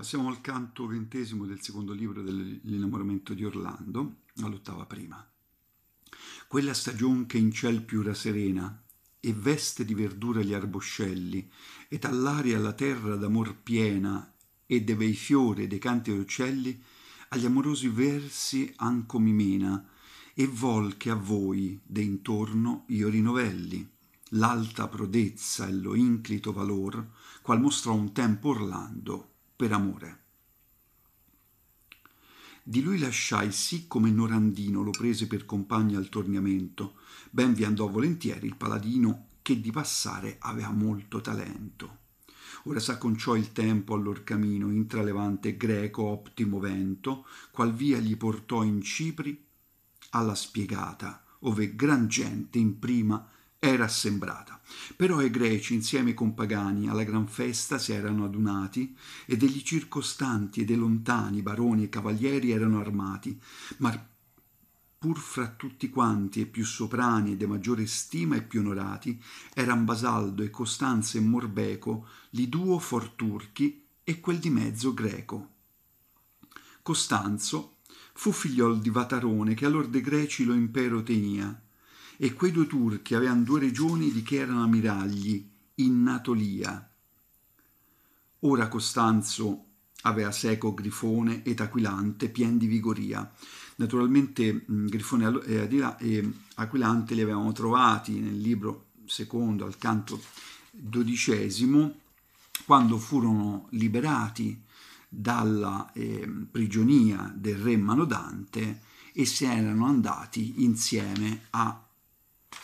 Allora, siamo al canto ventesimo del secondo libro dell'innamoramento di Orlando, all'ottava prima. Quella stagion che in ciel piura serena e veste di verdura gli arboscelli, e all'aria la terra d'amor piena, e de bei fiori e dei canti uccelli, agli amorosi versi anco mi mena, e vol che a voi de intorno io rinovelli. L'alta prodezza e lo inclito valor, qual mostrò un tempo Orlando per amore. Di lui lasciai sì come Norandino lo prese per compagna al torniamento, ben vi andò volentieri il paladino che di passare aveva molto talento. Ora s'acconciò il tempo allor camino, intralevante greco ottimo vento, qual via gli portò in Cipri alla spiegata, ove gran gente in prima era assembrata. Però i greci, insieme con pagani, alla gran festa si erano adunati e degli circostanti e dei lontani baroni e cavalieri erano armati, ma pur fra tutti quanti e più soprani e de maggiore stima e più onorati, eran Basaldo e Costanza e Morbeco, li duo forturchi e quel di mezzo greco. Costanzo fu figliol di Vatarone che allor dei greci lo impero tenia, e quei due turchi avevano due regioni di che erano ammiragli, in Natolia. Ora Costanzo aveva seco Grifone ed Aquilante pien di vigoria. Naturalmente Grifone eh, e Aquilante li avevamo trovati nel libro secondo al canto dodicesimo quando furono liberati dalla eh, prigionia del re Manodante e se ne erano andati insieme a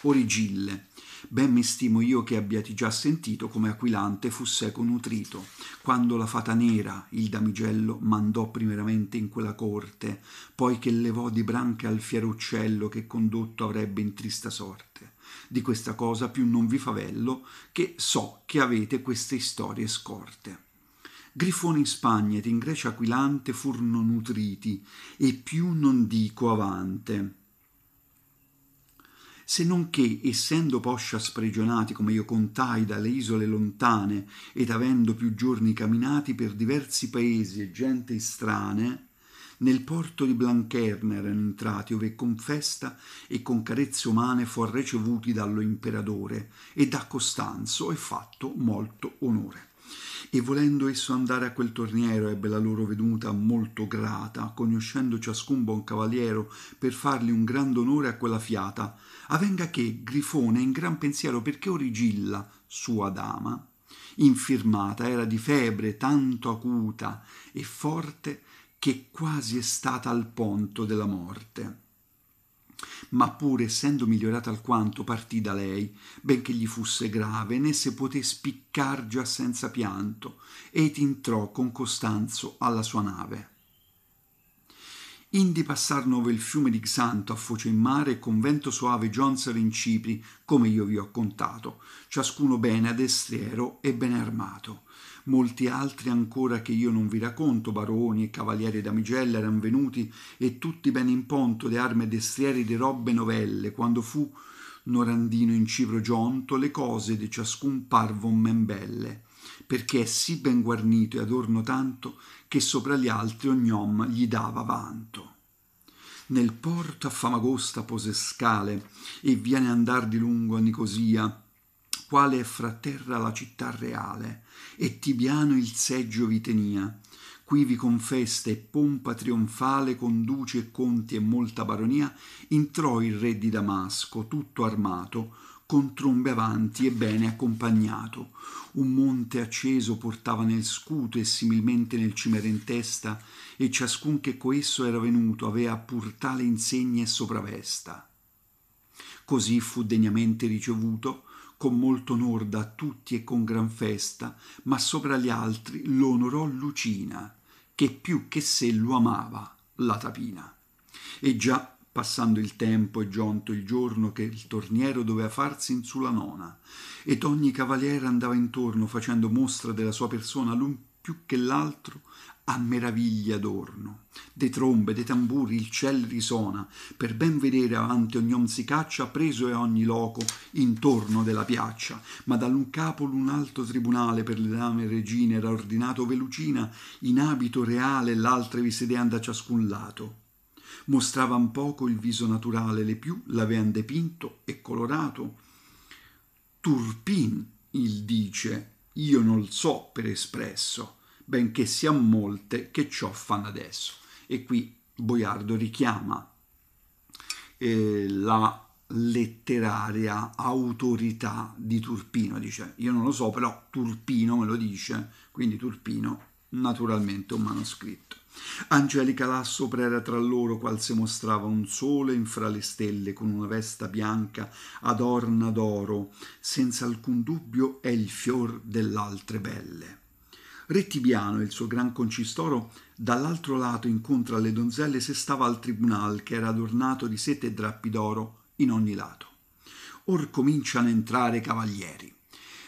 origille. Ben mi stimo io che abbiate già sentito come Aquilante fu seco nutrito, quando la fata nera il damigello mandò primeramente in quella corte, poi che levò di branche al fiero uccello che condotto avrebbe in trista sorte. Di questa cosa più non vi favello, che so che avete queste storie scorte. Grifoni in Spagna ed in Grecia Aquilante furono nutriti, e più non dico avante se non che, essendo poscia spregionati come io contai dalle isole lontane, ed avendo più giorni camminati per diversi paesi e gente strane, nel porto di Blancherne erano entrati, ove con festa e con carezze umane fuor ricevuti dallo imperatore e da Costanzo e fatto molto onore e volendo esso andare a quel torniero ebbe la loro venuta molto grata, conoscendo ciascun buon cavaliero per fargli un grande onore a quella fiata, avenga che Grifone in gran pensiero perché Origilla, sua dama, infirmata era di febbre tanto acuta e forte che quasi è stata al ponto della morte ma pur essendo migliorata alquanto partì da lei, benché gli fusse grave, né se poté spiccar già senza pianto, ed intrò con Costanzo alla sua nave. Indi passarono over il fiume di Xanto a foce in mare e con vento soave gionsero in Cipri, come io vi ho contato, ciascuno bene adestriero e bene armato molti altri ancora che io non vi racconto, baroni e cavalieri d'amigella eran venuti e tutti ben in ponto de arme destrieri di robe novelle, quando fu Norandino in Cipro Gionto le cose di ciascun parvon men belle, perché è sì ben guarnito e adorno tanto che sopra gli altri ognom gli dava vanto nel porto a Famagosta pose scale e viene andar di lungo a Nicosia fra terra la città reale, e Tibiano il seggio vi tenia, qui vi con festa e pompa trionfale conduce e conti e molta baronia, entrò il re di Damasco, tutto armato, con trombe avanti e bene accompagnato. Un monte acceso portava nel scuto e similmente nel cimero in testa, e ciascun che coesso era venuto avea pur tale insegna e sopravesta. Così fu degnamente ricevuto, con molto onor da tutti e con gran festa, ma sopra gli altri l'onorò Lucina, che più che sé lo amava, la tapina. E già passando il tempo e giunto il giorno che il torniero doveva farsi in sulla nona, ed ogni cavaliere andava intorno facendo mostra della sua persona l'un più che l'altro, a meraviglia adorno. De trombe, de tamburi il ciel risona, per ben vedere avanti ogni si caccia preso è ogni loco intorno della piaccia. Ma dall'un capo l'un alto tribunale per le dame regine era ordinato velucina, in abito reale l'altre vi sedean da ciascun lato. Mostravan poco il viso naturale, le più l'avean depinto e colorato. Turpin il dice, io non so per espresso benché siano molte che ciò fanno adesso. E qui Boiardo richiama eh, la letteraria autorità di Turpino. Dice, io non lo so, però Turpino me lo dice, quindi Turpino naturalmente un manoscritto. Angelica là sopra era tra loro qual se mostrava un sole in fra le stelle con una vesta bianca adorna d'oro, senza alcun dubbio è il fior dell'altre belle. Rettibiano e il suo gran concistoro dall'altro lato incontra le donzelle se stava al tribunal che era adornato di sete e drappi d'oro in ogni lato. Or cominciano a entrare cavalieri.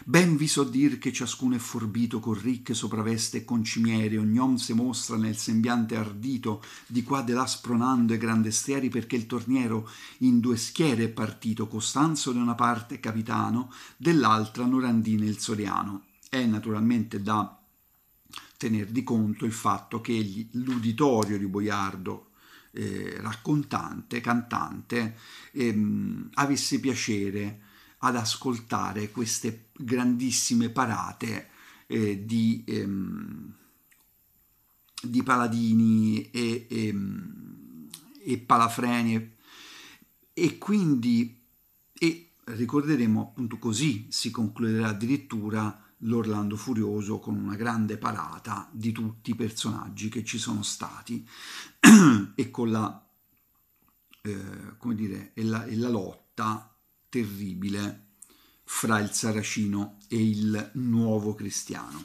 Ben vi so dir che ciascuno è forbito con ricche sopraveste e concimiere, ognom se mostra nel sembiante ardito, di qua de là spronando e grandestieri, perché il torniero in due schiere è partito, Costanzo da una parte capitano, dell'altra Norandino il Soriano. È naturalmente da tenere di conto il fatto che gli, l'uditorio di Boiardo eh, raccontante, cantante, ehm, avesse piacere ad ascoltare queste grandissime parate eh, di, ehm, di, paladini e, ehm, e, e palafrenie e quindi e ricorderemo appunto così si concluderà addirittura l'Orlando Furioso con una grande parata di tutti i personaggi che ci sono stati e con la, eh, come dire, e la, e la lotta terribile fra il saracino e il nuovo cristiano.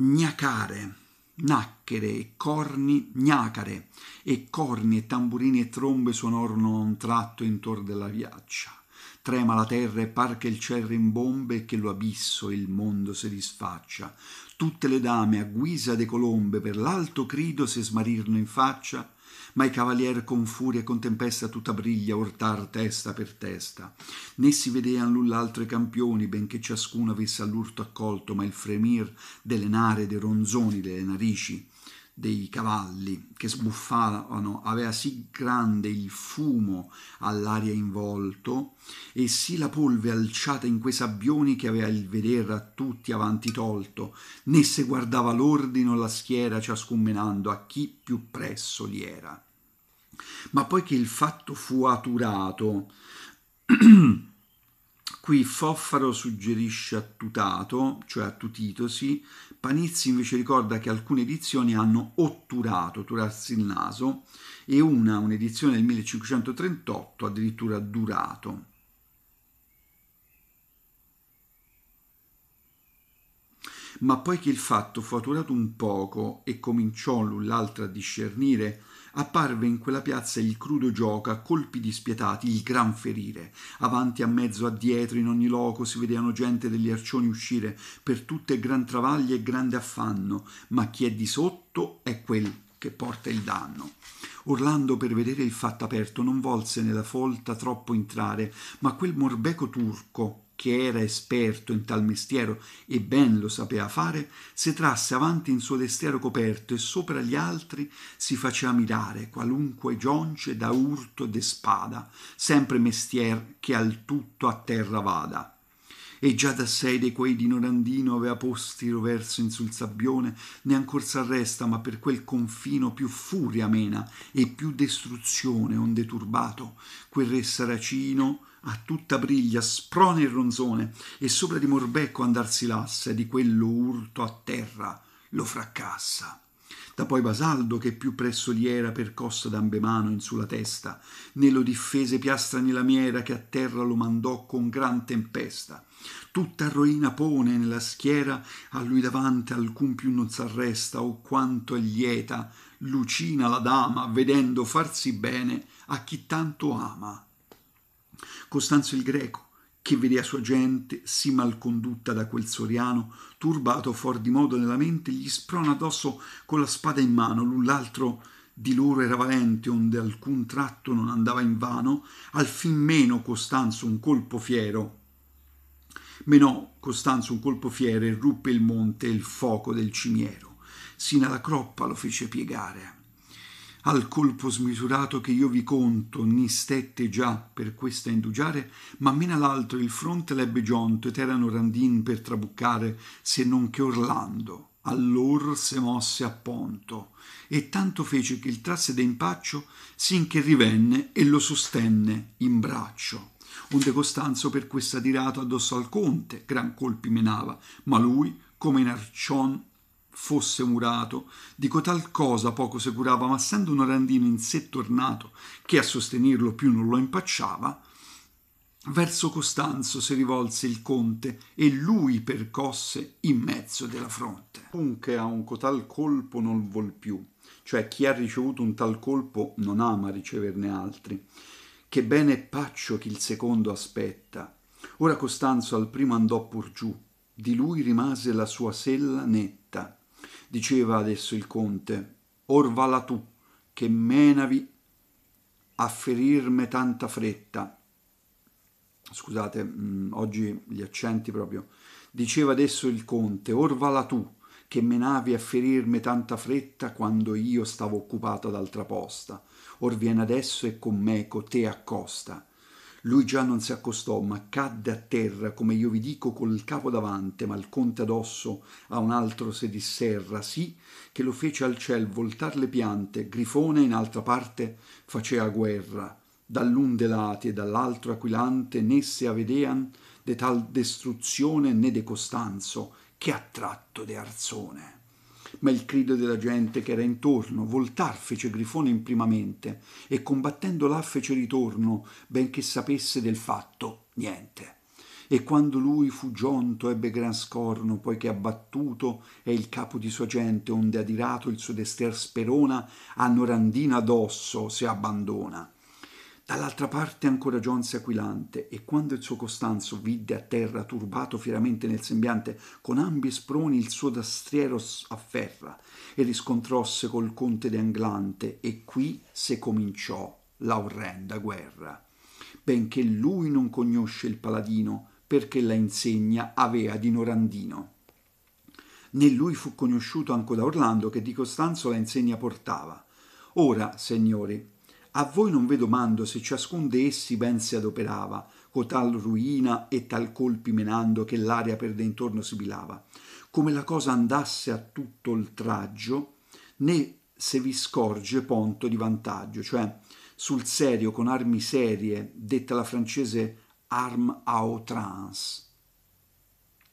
Gnacare, nacchere e corni, gnacare e corni e tamburini e trombe suonarono a un tratto intorno alla viaccia trema la terra e par che il ciel rimbombe e che lo abisso e il mondo si disfaccia. Tutte le dame a guisa de colombe per l'alto grido se smarirono in faccia, ma i cavalier con furia e con tempesta tutta briglia urtar testa per testa. Né si vedean l'un l'altro i campioni, benché ciascuno avesse all'urto accolto, ma il fremir delle nare e dei ronzoni delle narici dei cavalli che sbuffavano aveva sì grande il fumo all'aria involto e sì la polve alciata in quei sabbioni che aveva il veder a tutti avanti tolto, né se guardava l'ordine o la schiera ciascun menando a chi più presso gli era. Ma poiché il fatto fu aturato, qui Foffaro suggerisce a Tutato, cioè a Tutitosi, Panizzi invece ricorda che alcune edizioni hanno otturato, turarsi il naso, e una, un'edizione del 1538, addirittura durato. Ma poiché il fatto fu atturato un poco e cominciò l'un l'altra a discernire apparve in quella piazza il crudo gioca, a colpi dispietati, il gran ferire. Avanti a mezzo, addietro, in ogni loco si vedevano gente degli arcioni uscire, per tutte gran travaglia e grande affanno, ma chi è di sotto è quel che porta il danno. Orlando, per vedere il fatto aperto, non volse nella folta troppo entrare, ma quel morbeco turco, che era esperto in tal mestiero e ben lo sapeva fare, si trasse avanti in suo destiero coperto e sopra gli altri si faceva mirare qualunque gionce da urto e de spada, sempre mestier che al tutto a terra vada e già da sei dei quei di Norandino aveva posti roverso in sul sabbione, ne ancor s'arresta, ma per quel confino più furia mena e più destruzione onde turbato, quel re saracino a tutta briglia, sprone il ronzone e sopra di Morbecco andar si lassa di quello urto a terra lo fracassa. Da poi Basaldo, che più presso gli era, percossa d'ambe mano in sulla testa, né lo difese Piastrani lamiera, che a terra lo mandò con gran tempesta. Tutta roina pone nella schiera, a lui davanti alcun più non s'arresta, o quanto è lieta Lucina la dama, vedendo farsi bene a chi tanto ama. Costanzo il Greco, che vede a sua gente, si mal condotta da quel soriano, turbato fuor di modo nella mente, gli sprona addosso con la spada in mano, l'un l'altro di loro era valente, onde alcun tratto non andava in vano, al fin meno Costanzo un colpo fiero. Menò Costanzo un colpo fiero e ruppe il monte e il foco del cimiero, sino alla croppa lo fece piegare al colpo smisurato che io vi conto ni stette già per questa indugiare, ma meno l'altro il fronte l'ebbe gionto ed erano randin per trabuccare, se non che Orlando allor se mosse a Ponto, e tanto fece che il trasse d'impaccio sin che rivenne e lo sostenne in braccio. Onde Costanzo per questa dirato addosso al conte gran colpi menava, ma lui, come in arcion fosse murato, di cotal cosa poco si curava, ma essendo un orandino in sé tornato, che a sostenerlo più non lo impacciava, verso Costanzo si rivolse il conte e lui percosse in mezzo della fronte. Dunque a un cotal colpo non vuol più, cioè chi ha ricevuto un tal colpo non ama riceverne altri. Che bene è paccio chi il secondo aspetta. Ora Costanzo al primo andò pur giù, di lui rimase la sua sella netta, diceva adesso il conte, or vala tu, che menavi a ferirme tanta fretta. Scusate, mh, mm, oggi gli accenti proprio. Diceva adesso il conte, or vala tu, che menavi a ferirme tanta fretta quando io stavo occupato ad altra posta. Or viene adesso e con meco te accosta. Lui già non si accostò, ma cadde a terra, come io vi dico, col capo davanti, ma il conte addosso a un altro se disserra, sì che lo fece al ciel voltar le piante, Grifone in altra parte facea guerra. Dall'un de lati e dall'altro aquilante né se avedean de tal destruzione né de costanzo, che a tratto de arzone ma il grido della gente che era intorno, voltar fece Grifone imprimamente, e combattendo là fece ritorno, benché sapesse del fatto niente. E quando lui fu giunto ebbe gran scorno, poiché abbattuto è il capo di sua gente, onde adirato il suo dester sperona, a Norandina addosso se abbandona Dall'altra parte ancora giunse aquilante, e quando il suo Costanzo vidde a terra, turbato fieramente nel sembiante, con ambi sproni il suo dastriero afferra, e riscontrosse col conte d'Anglante, e qui se cominciò la orrenda guerra. Benché lui non conosce il paladino, perché la insegna avea di Norandino. Né lui fu conosciuto anco da Orlando, che di Costanzo la insegna portava. Ora, signori, a voi non vedo mando se ciascun d'essi ben si adoperava, cotal ruina e tal colpi menando che l'aria per d'intorno sibilava, come la cosa andasse a tutto oltraggio, né se vi scorge ponto di vantaggio, cioè sul serio con armi serie, detta la francese arme à outrance,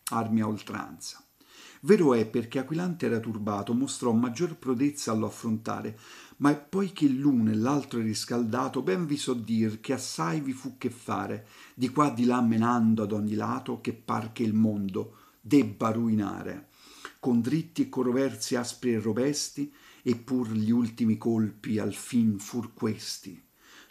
armi a oltranza. Vero è perché Aquilante era turbato, mostrò maggior prodezza allo affrontare, ma poiché l'uno e l'altro è riscaldato, ben vi so dir che assai vi fu che fare, di qua di là menando ad ogni lato, che par che il mondo debba ruinare. Con dritti e coroversi aspri e robesti, eppur gli ultimi colpi al fin fur questi.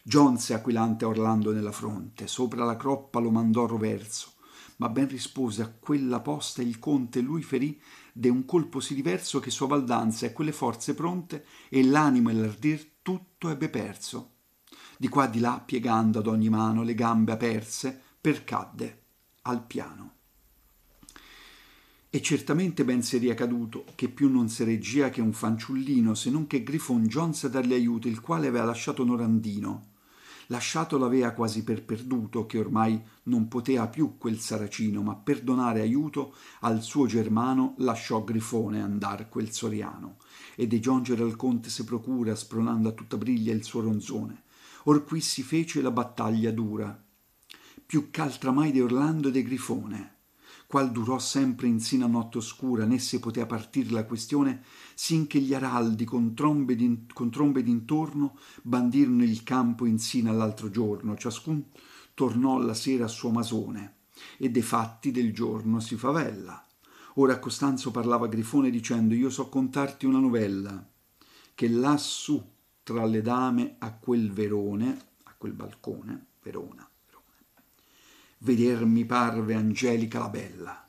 Giunse Aquilante Orlando nella fronte, sopra la croppa lo mandò roverso, ma ben rispose a quella posta il conte lui ferì de un colpo sì diverso che sua baldanza e quelle forze pronte e l'animo e l'ardir tutto ebbe perso di qua di là piegando ad ogni mano le gambe aperse percadde al piano e certamente ben seria caduto, che più non si reggia che un fanciullino, se non che Grifon giunse a dargli aiuto, il quale aveva lasciato Norandino, lasciato l'avea quasi per perduto, che ormai non poteva più quel saracino, ma per donare aiuto al suo germano lasciò Grifone andar quel soriano, e de giongere al conte se procura, spronando a tutta briglia il suo ronzone. Or qui si fece la battaglia dura, più ch'altra mai de Orlando e de Grifone, qual durò sempre insino a notte oscura, né se potea partir la questione sin che gli araldi con trombe, d'in, con trombe d'intorno bandirono il campo insino all'altro giorno, ciascun tornò la sera a suo masone, e dei fatti del giorno si favella. Ora Costanzo parlava a Grifone dicendo io so contarti una novella, che lassù tra le dame a quel verone, a quel balcone, Verona, Verona veder mi parve Angelica la bella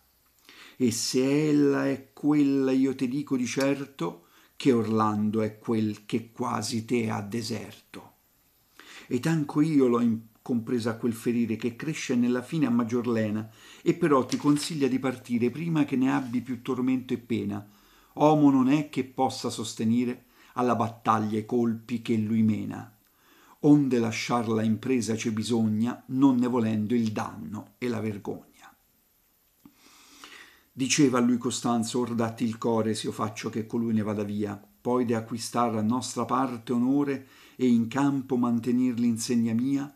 e se ella è quella io te dico di certo che Orlando è quel che quasi te ha deserto. E tanco io l'ho compresa quel ferire che cresce nella fine a maggior lena, e però ti consiglia di partire prima che ne abbi più tormento e pena. Omo non è che possa sostenere alla battaglia i colpi che lui mena. Onde lasciar la impresa c'è bisogna, non ne volendo il danno e la vergogna. Diceva a lui Costanzo, or datti il core, s'io faccio che colui ne vada via, poi de acquistar a nostra parte onore e in campo mantenir l'insegna mia?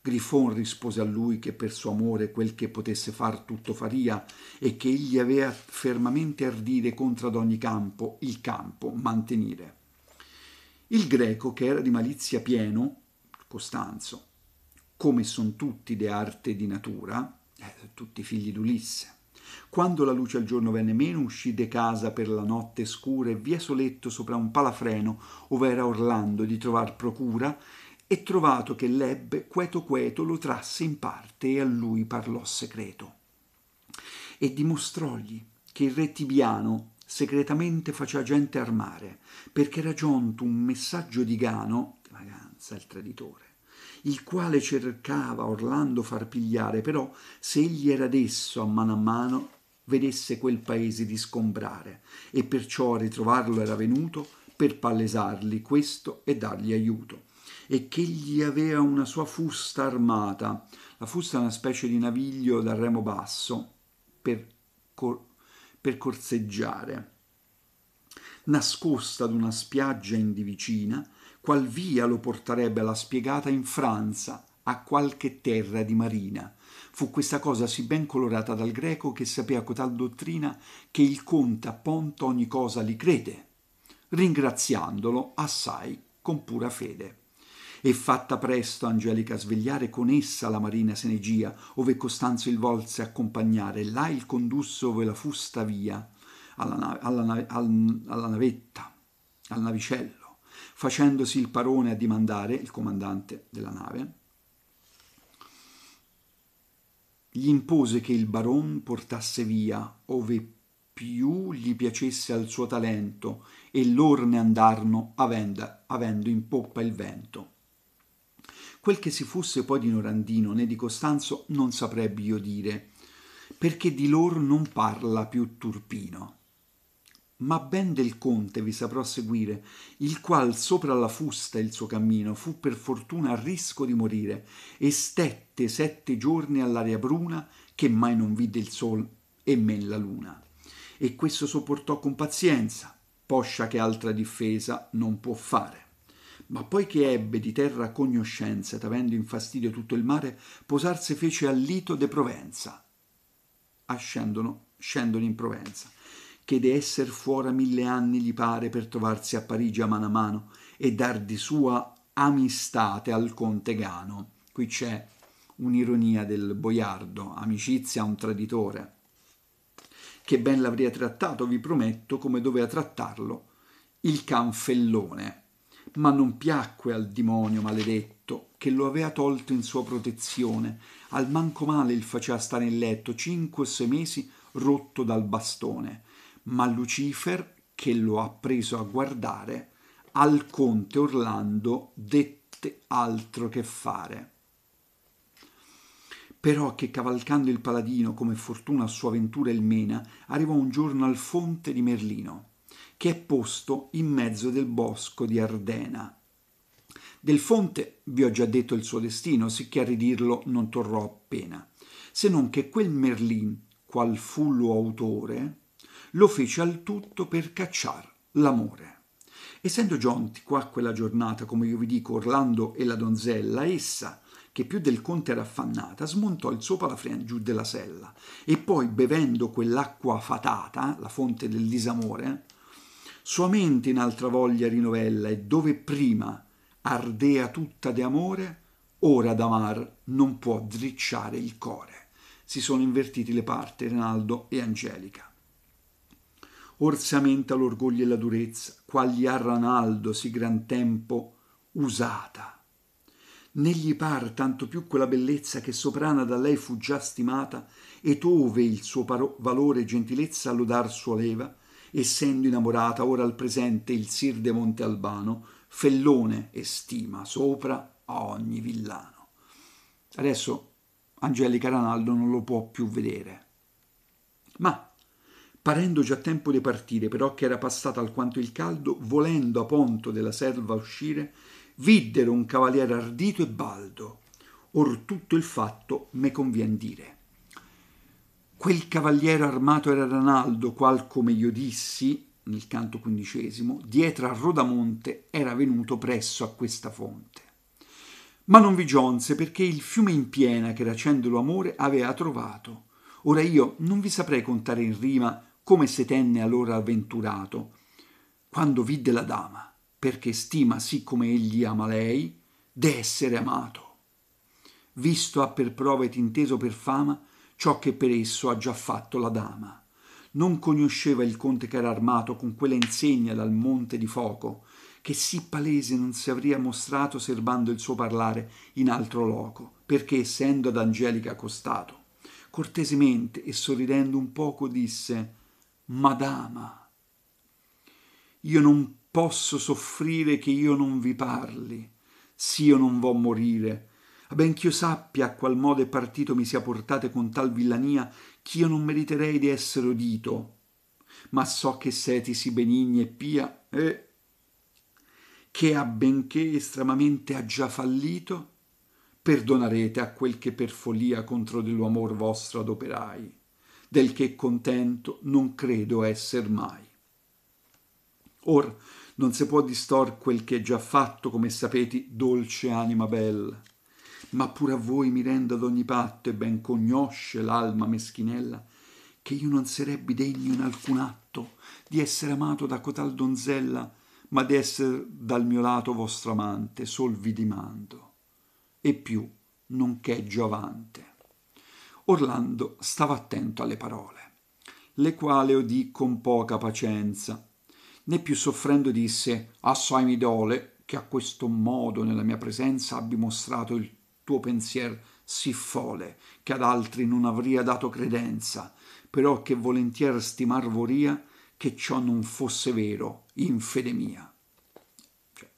Grifon rispose a lui che per suo amore quel che potesse far tutto faria e che egli avea fermamente ardire contro ad ogni campo, il campo mantenire. Il greco, che era di malizia pieno, Costanzo, come son tutti de arte di natura, eh, tutti figli d'Ulisse, quando la luce al giorno venne meno, uscì de casa per la notte scura e via soletto sopra un palafreno, ove era Orlando di trovar procura, e trovato che l'ebbe, queto queto lo trasse in parte e a lui parlò segreto. E dimostrogli che il re Tibiano segretamente faceva gente armare, perché era giunto un messaggio di Gano, Maganza il traditore, il quale cercava Orlando far pigliare, però se egli era adesso a mano a mano vedesse quel paese di discombrare e perciò a ritrovarlo era venuto per palesarli questo e dargli aiuto e che gli aveva una sua fusta armata la fusta è una specie di naviglio dal remo basso per, cor per corseggiare nascosta ad una spiaggia in di qual via lo porterebbe alla spiegata in Franza, a qualche terra di marina. Fu questa cosa sì ben colorata dal greco che sapea cotal dottrina che il conte a Ponto ogni cosa li crede, ringraziandolo assai con pura fede. E fatta presto Angelica svegliare con essa la marina senegia, ove Costanzo il volse accompagnare, là il condusse ove la fusta via, alla, alla, alla, alla navetta, al navicello facendosi il parone a dimandare il comandante della nave, gli impose che il baron portasse via ove più gli piacesse al suo talento e lorne andarno avenda, avendo in poppa il vento. Quel che si fosse poi di Norandino né di Costanzo non saprebbe io dire, perché di lor non parla più Turpino ma ben del conte vi saprò seguire, il qual sopra la fusta il suo cammino fu per fortuna a rischio di morire, e stette sette giorni all'aria bruna, che mai non vide il sol e men la luna. E questo sopportò con pazienza, poscia che altra difesa non può fare. Ma poi che ebbe di terra cognoscenza, ed avendo in fastidio tutto il mare, posarsi fece al lito de Provenza. Ascendono, scendono in Provenza che de esser fuora mille anni gli pare per trovarsi a Parigi a mano a mano e dar di sua amistate al conte Gano. Qui c'è un'ironia del boiardo, amicizia a un traditore. Che ben l'avria trattato, vi prometto, come doveva trattarlo il canfellone, ma non piacque al demonio maledetto che lo aveva tolto in sua protezione, al manco male il faceva stare in letto cinque o sei mesi rotto dal bastone, ma Lucifer, che lo ha preso a guardare, al conte Orlando dette altro che fare. Però che cavalcando il paladino come fortuna a sua ventura il mena, arrivò un giorno al fonte di Merlino, che è posto in mezzo del bosco di Ardena. Del fonte vi ho già detto il suo destino, sicché a ridirlo non torrò appena, se non che quel Merlin, qual fu lo autore, lo fece al tutto per cacciar l'amore. Essendo giunti qua quella giornata, come io vi dico, Orlando e la donzella, essa, che più del conte era affannata, smontò il suo palafren giù della sella e poi, bevendo quell'acqua fatata, la fonte del disamore, sua mente in altra voglia rinovella e dove prima ardea tutta de amore, ora d'amar non può dricciare il core. Si sono invertiti le parti Rinaldo e Angelica orsamenta l'orgoglio e la durezza, quagli a Ranaldo si gran tempo usata. Né gli par tanto più quella bellezza che soprana da lei fu già stimata, e dove il suo paro- valore e gentilezza lodar suoleva, essendo innamorata ora al presente il sir de Monte Albano, fellone e stima sopra a ogni villano. Adesso Angelica Ranaldo non lo può più vedere. Ma parendo già tempo di partire, però che era passato alquanto il caldo, volendo a ponto della serva uscire, viddero un cavaliere ardito e baldo. Or tutto il fatto me convien dire. Quel cavaliere armato era Ranaldo, qual come io dissi, nel canto quindicesimo, dietro a Rodamonte era venuto presso a questa fonte. Ma non vi giunse perché il fiume in piena che era Cendolo Amore aveva trovato. Ora io non vi saprei contare in rima come se tenne allora avventurato, quando vidde la dama, perché stima sì come egli ama lei, d'essere amato. Visto ha per prova ed inteso per fama ciò che per esso ha già fatto la dama. Non conosceva il conte che era armato con quella insegna dal monte di fuoco, che sì palese non si avria mostrato serbando il suo parlare in altro loco, perché essendo ad Angelica accostato. Cortesemente e sorridendo un poco disse Madama, io non posso soffrire che io non vi parli, s'io non vo morire, a ben ch'io sappia a qual modo e partito mi sia portate con tal villania, ch'io non meriterei di essere udito, ma so che seti si benigni e pia, e eh, che a benché estremamente ha già fallito, perdonarete a quel che per follia contro dell'amor vostro adoperai del che contento non credo esser mai. Or non si può distor quel che è già fatto, come sapete, dolce anima bella. Ma pur a voi mi rendo ad ogni patto e ben cognosce l'alma meschinella che io non sarebbi degno in alcun atto di essere amato da cotal donzella, ma di essere dal mio lato vostro amante, sol vi dimando, e più non cheggio avante. Orlando stava attento alle parole, le quali udì con poca pacienza, né più soffrendo disse «Assai mi dole che a questo modo nella mia presenza abbi mostrato il tuo pensier sì fole, che ad altri non avria dato credenza, però che volentier stimar voria che ciò non fosse vero, in fede mia». Cioè,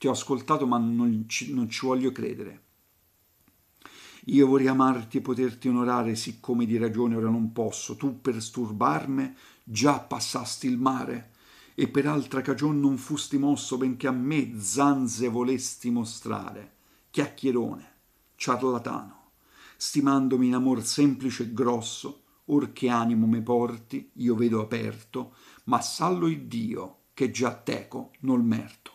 ti ho ascoltato ma non ci, non ci voglio credere. Io vorrei amarti e poterti onorare, siccome di ragione ora non posso. Tu per sturbarme già passasti il mare, e per altra cagion non fusti mosso, benché a me zanze volesti mostrare. Chiacchierone, ciarlatano, stimandomi in amor semplice e grosso, or che animo me porti, io vedo aperto, ma sallo il Dio, che già teco non merto.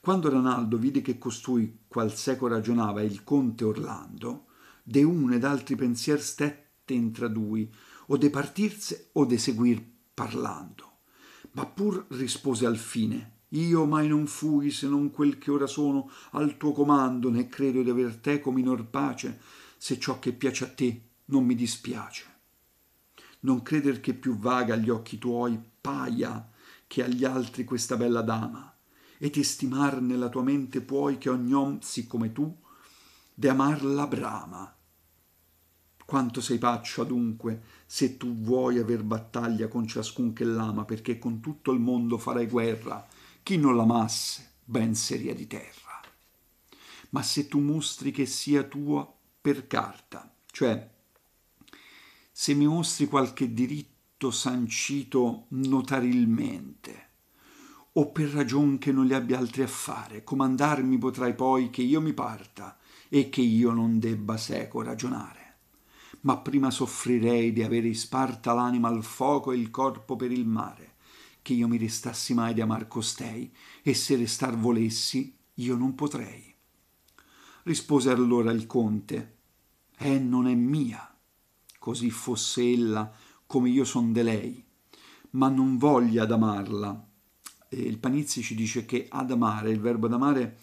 Quando Ranaldo vide che costui qual seco ragionava il conte Orlando, de un ed altri pensier stette intra dui, o de partirse o de seguir parlando. Ma pur rispose al fine, io mai non fui se non quel che ora sono al tuo comando, né credo di aver teco minor pace, se ciò che piace a te non mi dispiace. Non creder che più vaga agli occhi tuoi paia che agli altri questa bella dama, e ti stimar nella tua mente puoi che ognom, siccome tu, de amarla brama. Quanto sei paccio adunque, se tu vuoi aver battaglia con ciascun che l'ama, perché con tutto il mondo farai guerra, chi non l'amasse, ben seria di terra. Ma se tu mostri che sia tua per carta, cioè se mi mostri qualche diritto sancito notarilmente, o per ragion che non le abbia altri a fare, comandarmi potrai poi che io mi parta e che io non debba seco ragionare. Ma prima soffrirei di avere isparta l'anima al fuoco e il corpo per il mare, che io mi restassi mai di amar costei, e se restar volessi, io non potrei. Rispose allora il conte, eh, non è mia, così fosse ella come io son de lei, ma non voglia d'amarla, eh, il Panizzi ci dice che ad amare, il verbo ad amare,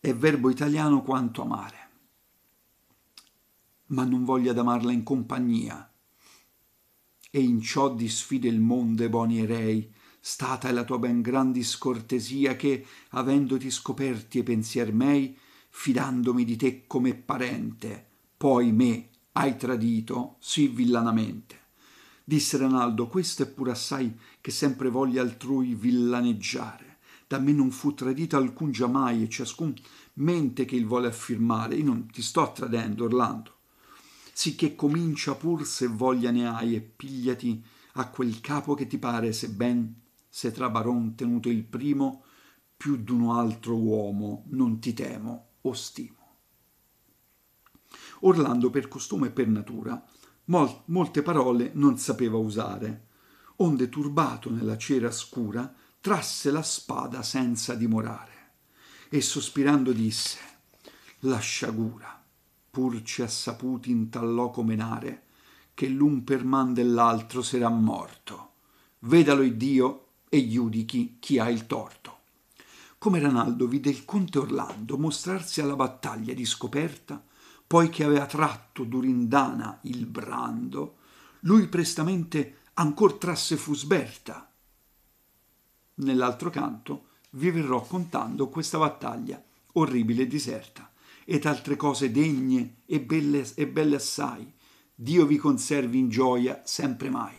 è verbo italiano quanto amare. Ma non voglia ad amarla in compagnia. E in ciò disfida il mondo e buoni erei, stata è la tua ben gran discortesia che, avendoti scoperti i pensier mei, fidandomi di te come parente, poi me hai tradito sì villanamente disse Ranaldo, questo è pur assai che sempre voglia altrui villaneggiare. Da me non fu tradito alcun giamai e ciascun mente che il vuole affermare. Io non ti sto tradendo, Orlando. Sicché comincia pur se voglia ne hai e pigliati a quel capo che ti pare, sebben se tra baron tenuto il primo, più d'un altro uomo non ti temo o stimo. Orlando per costume e per natura mol- molte parole non sapeva usare, onde turbato nella cera scura trasse la spada senza dimorare e sospirando disse «La sciagura, pur ci ha saputi in tal loco menare, che l'un per man dell'altro sarà morto. Vedalo il Dio e giudichi chi ha il torto» come Ranaldo vide il conte Orlando mostrarsi alla battaglia di scoperta poiché aveva tratto d'Urindana il brando, lui prestamente ancor trasse Fusberta. Nell'altro canto vi verrò contando questa battaglia orribile e diserta, ed altre cose degne e belle, e belle assai. Dio vi conservi in gioia sempre mai.